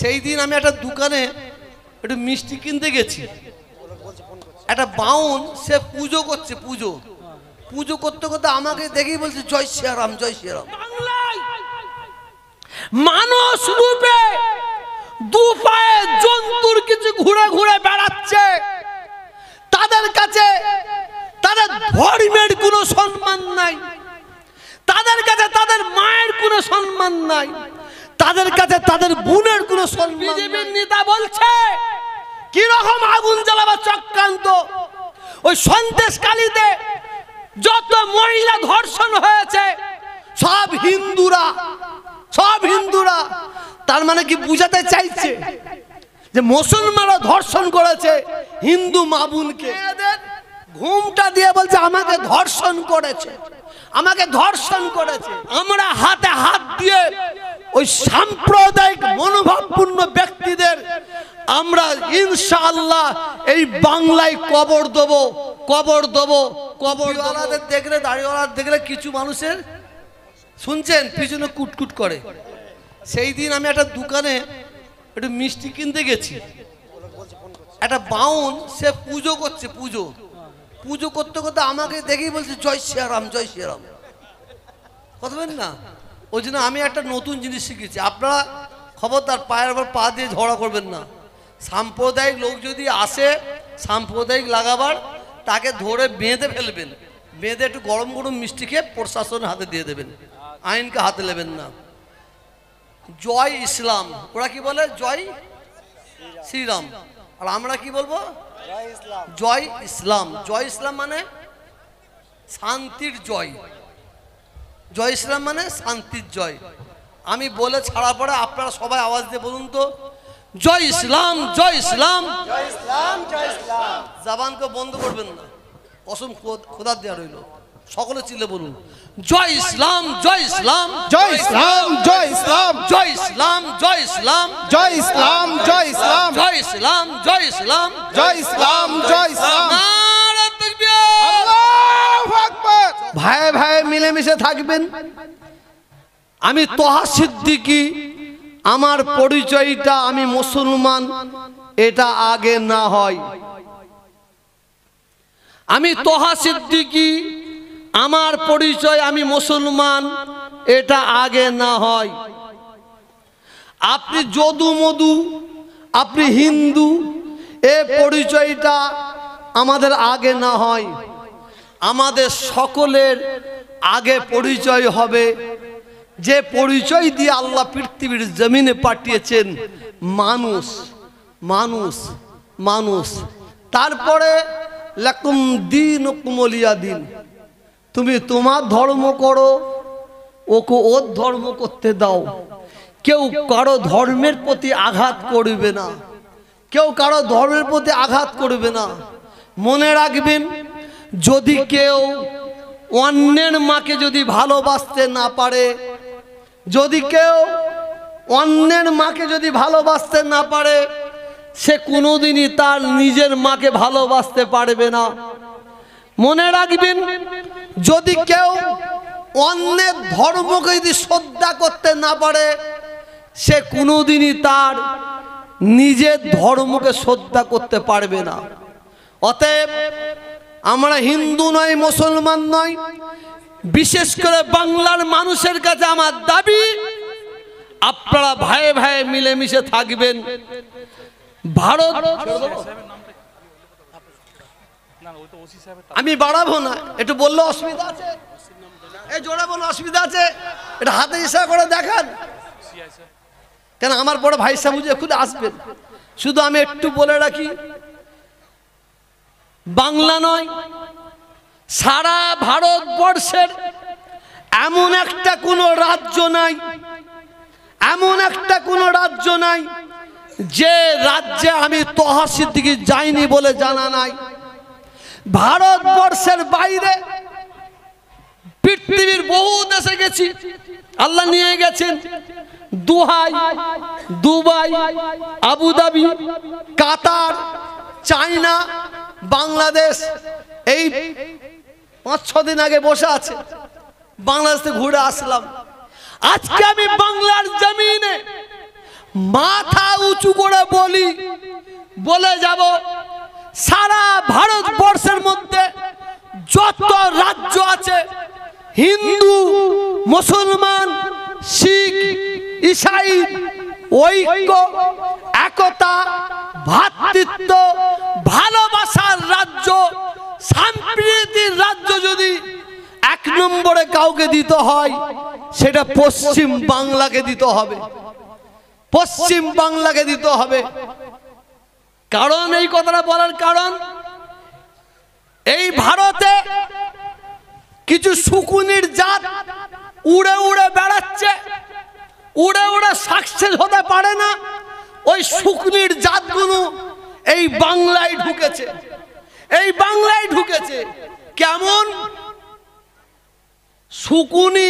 সেই দিন আমি একটা দোকানে একটু মিষ্টি কিনতে গেছি একটা বাউন সে পুজো করছে পুজো পুজো করতে করতে আমাকে দেখেই বলছে জয় শ্রীরাম জয় শ্রীরাম মানুষ রূপে দু পায়ে জন্তুর কিছু ঘুরে ঘুরে বেড়াচ্ছে তাদের কাছে তাদের ধর্মের কোনো সম্মান নাই তাদের কাছে তাদের মায়ের কোনো সম্মান নাই তাদের কাছে তাদের বোনের কোনো নেতা বলছে কি রকম আগুন জ্বালাবার চক্রান্ত ওই সন্দেশকালীতে যত মহিলা ধর্ষণ হয়েছে সব হিন্দুরা সব হিন্দুরা তার মানে কি বুঝাতে চাইছে যে মুসলমানরা ধর্ষণ করেছে হিন্দু মাবুনকে ঘুমটা দিয়ে বলছে আমাকে ধর্ষণ করেছে আমাকে ধর্ষণ করেছে আমরা হাতে হাত দিয়ে ওই সাম্প্রদায়িক মনোভাবপূর্ণ ব্যক্তিদের আমরা ইনশাআল্লাহ এই বাংলায় কবর দেবো কবর দেবো কবরওয়ালাদের দেখলে দাড়িওয়ালাদের দেখলে কিছু মানুষের শুনছেন পিছনে কুটকুট করে সেই দিন আমি একটা দোকানে একটু মিষ্টি কিনতে গেছি একটা বাউন সে পুজো করছে পুজো পুজো করতে করতে আমাকে দেখেই বলছে জয় শ্রীরাম জয় শ্রীরাম কথা বলেন না ওই জন্য আমি একটা নতুন জিনিস শিখেছি আপনারা খবরদার পায়ের আবার পা দিয়ে ঝড়া করবেন না সাম্প্রদায়িক লোক যদি আসে সাম্প্রদায়িক লাগাবার তাকে ধরে বেঁধে ফেলবেন বেঁধে একটু গরম গরম মিষ্টি খেয়ে প্রশাসনের হাতে দিয়ে দেবেন আইনকে হাতে নেবেন না জয় ইসলাম ওরা কি বলে জয় শ্রীরাম আর আমরা কি বলবো জয় ইসলাম জয় ইসলাম মানে শান্তির জয় জয় ইসলাম মানে শান্তির জয় আমি বলে ছাড়া পরে আপনারা সবাই আওয়াজ দিয়ে বলুন তো জয় ইসলাম জয় ইসলাম জাবানকে বন্ধ করবেন না অসম খোদার দেওয়া রইল সকলে চিল্লে বলুন জয় ইসলাম জয় ইসলাম জয় ইসলাম জয় ইসলাম জয় ইসলাম জয় ইসলাম জয় ইসলাম জয় ইসলাম জয় ইসলাম জয় ইসলাম জয় ইসলাম জয় ইসলাম ভাই ভাই মিলেমিশে থাকবেন আমি তোহা সিদ্দিকি আমার পরিচয়টা আমি মুসলমান এটা আগে না হয় আমি তোহা সিদ্দিকি আমার পরিচয় আমি মুসলমান এটা আগে না হয় আপনি যদু মধু আপনি হিন্দু এ পরিচয়টা আমাদের আগে না হয় আমাদের সকলের আগে পরিচয় হবে যে পরিচয় দিয়ে আল্লাহ পৃথিবীর জমিনে পাঠিয়েছেন মানুষ মানুষ মানুষ তারপরে লাকুম দিন কুমলিয়া দিন তুমি তোমার ধর্ম করো ওকে ওর ধর্ম করতে দাও কেউ কারো ধর্মের প্রতি আঘাত করবে না কেউ কারো ধর্মের প্রতি আঘাত করবে না মনে রাখবেন যদি কেউ অন্যের মাকে যদি ভালোবাসতে না পারে যদি কেউ অন্যের মাকে যদি ভালোবাসতে না পারে সে কোনোদিনই তার নিজের মাকে ভালোবাসতে পারবে না মনে রাখবেন যদি কেউ অন্যের ধর্মকে যদি শ্রদ্ধা করতে না পারে সে কোনোদিনই তার নিজের ধর্মকে শ্রদ্ধা করতে পারবে না অতএব আমরা হিন্দু নয় মুসলমান নয় বিশেষ করে বাংলার মানুষের কাছে আমার দাবি আপনারা ভাই ভাই মিলেমিশে থাকবেন ভারত আমি বাড়াবো না একটু বললে অসুবিধা আছে এই জোড়াবো না অসুবিধা আছে এটা হাতে ইসা করে দেখান কেন আমার বড় ভাই সাহেব খুলে আসবেন শুধু আমি একটু বলে রাখি বাংলা নয় সারা ভারতবর্ষের এমন একটা কোনো রাজ্য নাই এমন একটা কোনো রাজ্য নাই যে রাজ্যে আমি তহাসির দিকে যাইনি বলে জানা নাই ভারতবর্ষের বাইরে পৃথিবীর বহু দেশে গেছি আল্লাহ নিয়ে গেছেন দুহাই Dubai Abu Dhabi Qatar China Bangladesh এই পাঁচ ছ দিন আগে বসে আছে বাংলাদেশ থেকে ঘুরে আসলাম আজকে আমি বাংলার জমিনে মাথা উঁচু করে বলি বলে যাব সারা ভারতবর্ষের মধ্যে যত রাজ্য আছে হিন্দু মুসলমান শিখ ইসাই ঐক্য একতা ভাতৃত্ব ভালো পৃথিবীর রাজ্য যদি এক নম্বরে কাউকে দিতে হয় সেটা পশ্চিম বাংলাকে দিতে হবে পশ্চিম বাংলাকে দিতে হবে কারণ এই কথাটা বলার কারণ এই ভারতে কিছু শুকুনির জাত উড়ে উড়ে বেড়াচ্ছে উড়ে উড়ে সাকসেস হতে পারে না ওই শুকনির জাতগুলো এই বাংলায় ঢুকেছে এই বাংলায় ঢুকেছে কেমন শুকুনি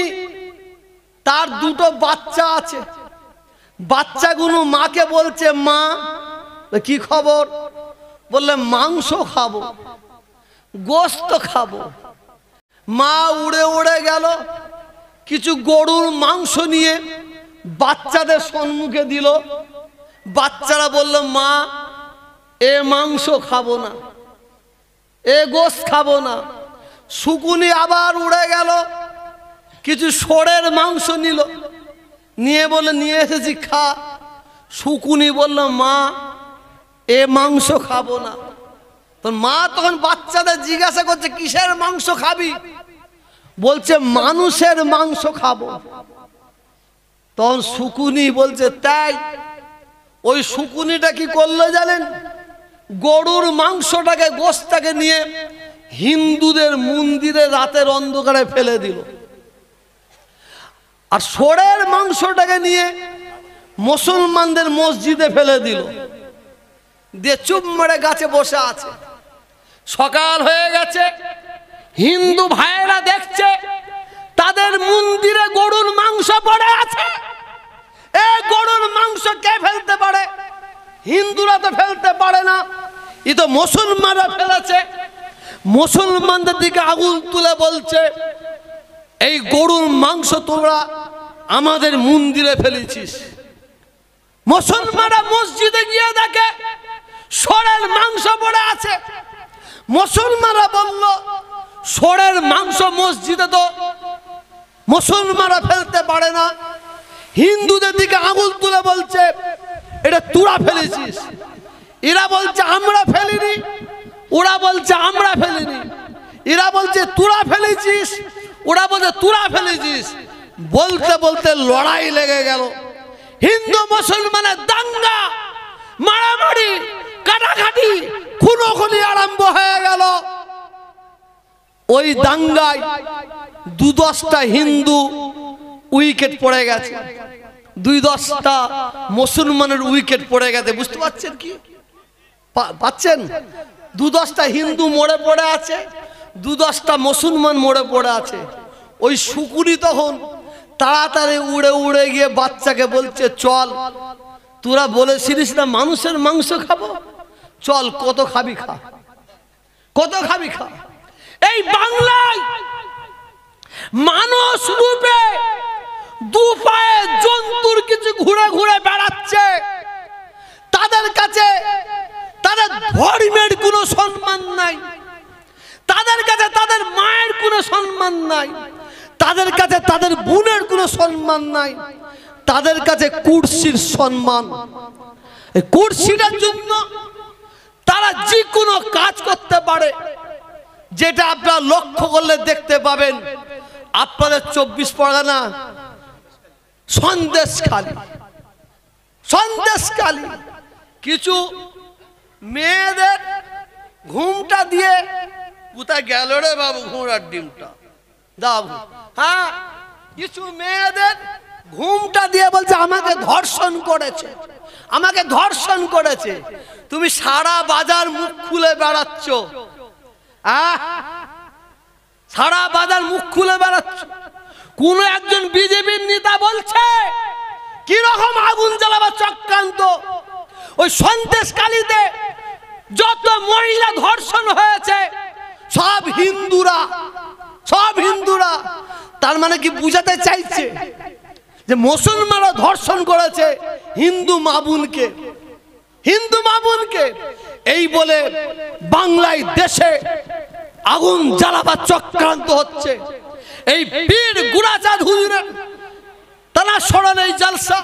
তার দুটো বাচ্চা আছে বাচ্চাগুলো মাকে বলছে মা কি খবর বললে মাংস খাবো গোস্ত খাবো মা উড়ে উড়ে গেল কিছু গরুর মাংস নিয়ে বাচ্চাদের সম্মুখে দিল বাচ্চারা বলল মা এ মাংস খাবো না এ গোস্ত খাবো না শুকুনি আবার উড়ে গেল কিছু সরের মাংস নিল নিয়ে বলে নিয়ে এসেছি খা শুকুনি বলল মা এ মাংস খাবো না তোর মা তখন বাচ্চাদের জিজ্ঞাসা করছে কিসের মাংস খাবি বলছে মানুষের মাংস খাবো তখন শুকুনি বলছে তাই ওই শুকুনিটা কি করলো জানেন গরুর মাংসটাকে গোস্তাকে নিয়ে হিন্দুদের মন্দিরে রাতের অন্ধকারে ফেলে দিল আর সোরের মাংসটাকে নিয়ে মুসলমানদের মসজিদে ফেলে দিল দিয়ে চুপ মেরে গাছে বসে আছে সকাল হয়ে গেছে হিন্দু ভাইয়েরা দেখছে তাদের মন্দিরে গরুর মাংস পড়ে আছে এ গরুর মাংস কে ফেলতে পারে হিন্দুরা তো ফেলতে পারে না ই তো মুসলমানরা ফেলেছে মুসলমানদের দিকে আগুন তুলে বলছে এই গরুর মাংস তোমরা আমাদের মন্দিরে ফেলেছিস মুসলমানরা মসজিদে গিয়ে দেখে সরের মাংস পড়ে আছে মুসলমানরা বলল সরের মাংস মসজিদে তো মুসলমানরা ফেলতে পারে না হিন্দুদের দিকে আঙুল তুলে বলছে এটা তুরা ফেলেছিস এরা বলছে আমরা ফেলিনি ওরা বলছে আমরা ফেলিনি এরা বলছে তোরা ফেলেছিস ওরা বলছে তোরা ফেলেছিস বলতে বলতে লড়াই লেগে গেল হিন্দু মুসলমানের দাঙ্গা মারামারি কাটাকাটি খুনোখুনি আরম্ভ হয়ে গেল ওই দাঙ্গায় দু দশটা হিন্দু উইকেট পড়ে গেছে দুই দশটা মুসলমানের উইকেট পড়ে গেছে বুঝতে পারছেন কি পাচ্ছেন দু দশটা হিন্দু মরে পড়ে আছে দু দশটা মুসলমান মরে পড়ে আছে ওই শুকুরি তখন তাড়াতাড়ি উড়ে উড়ে গিয়ে বাচ্চাকে বলছে চল তোরা বলেছিলিস না মানুষের মাংস খাবো চল কত খাবি খা কত খাবি খা এই বাংলায় মানুষ রূপে দু পায়ে জন্তুর কিছু ঘুরে ঘুরে বেড়াচ্ছে তাদের কাছে তাদের ধর্মের কোনো সম্মান নাই তাদের কাছে তাদের মায়ের কোনো সম্মান নাই তাদের কাছে তাদের বোনের কোনো সম্মান নাই তাদের কাছে কুর্সির সম্মান কুর্সিটার জন্য তারা যে কোনো কাজ করতে পারে যেটা আপনারা লক্ষ্য করলে দেখতে পাবেন আপনাদের চব্বিশ পরগনা সন্দেশকালী সন্দেশকালী কিছু মেয়েদের ঘুমটা দিয়ে কোথায় গেল রে বাবু ঘোড়ার ডিমটা দাবু হ্যাঁ কিছু মেয়েদের ঘুমটা দিয়ে বলছে আমাকে ধর্ষণ করেছে আমাকে ধর্ষণ করেছে তুমি সারা বাজার মুখ খুলে বেড়াচ্ছ সারা বাজার মুখ খুলে বেড়াচ্ছ কোন একজন বিজেপির নেতা বলছে কিরকম আগুন জ্বালাবার চক্রান্ত ওই সন্দেশকালীতে যত মহিলা ধর্ষণ হয়েছে সব হিন্দুরা সব হিন্দুরা তার মানে কি বুঝাতে চাইছে যে মুসলমানরা ধর্ষণ করেছে হিন্দু মাবুনকে হিন্দু মামুনকে এই বলে বাংলায় দেশে আগুন জ্বালাবার চক্রান্ত হচ্ছে এই পীর গুড়াচাঁদ হুজুরের তারা স্মরণ এই জালসা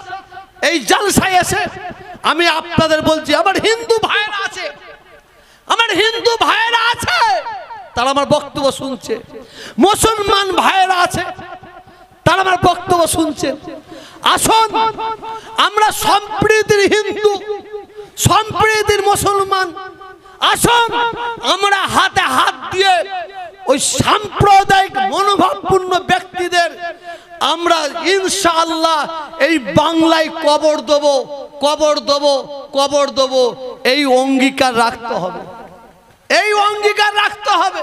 এই জালসায় এসে আমি আপনাদের বলছি আমার হিন্দু ভাইয়েরা আছে আমার হিন্দু ভাইয়েরা আছে তারা আমার বক্তব্য শুনছে মুসলমান ভাইয়েরা আছে তারা আমার বক্তব্য শুনছে আসুন আমরা সম্প্রীতির হিন্দু সম্প্রীতির মুসলমান আসুন আমরা হাতে হাত দিয়ে ওই সাম্প্রদায়িক মনোভাবপূর্ণ ব্যক্তিদের আমরা ইনশাআল্লাহ এই বাংলায় কবর দেবো কবর দেব কবর দেব এই অঙ্গীকার রাখতে হবে এই অঙ্গীকার রাখতে হবে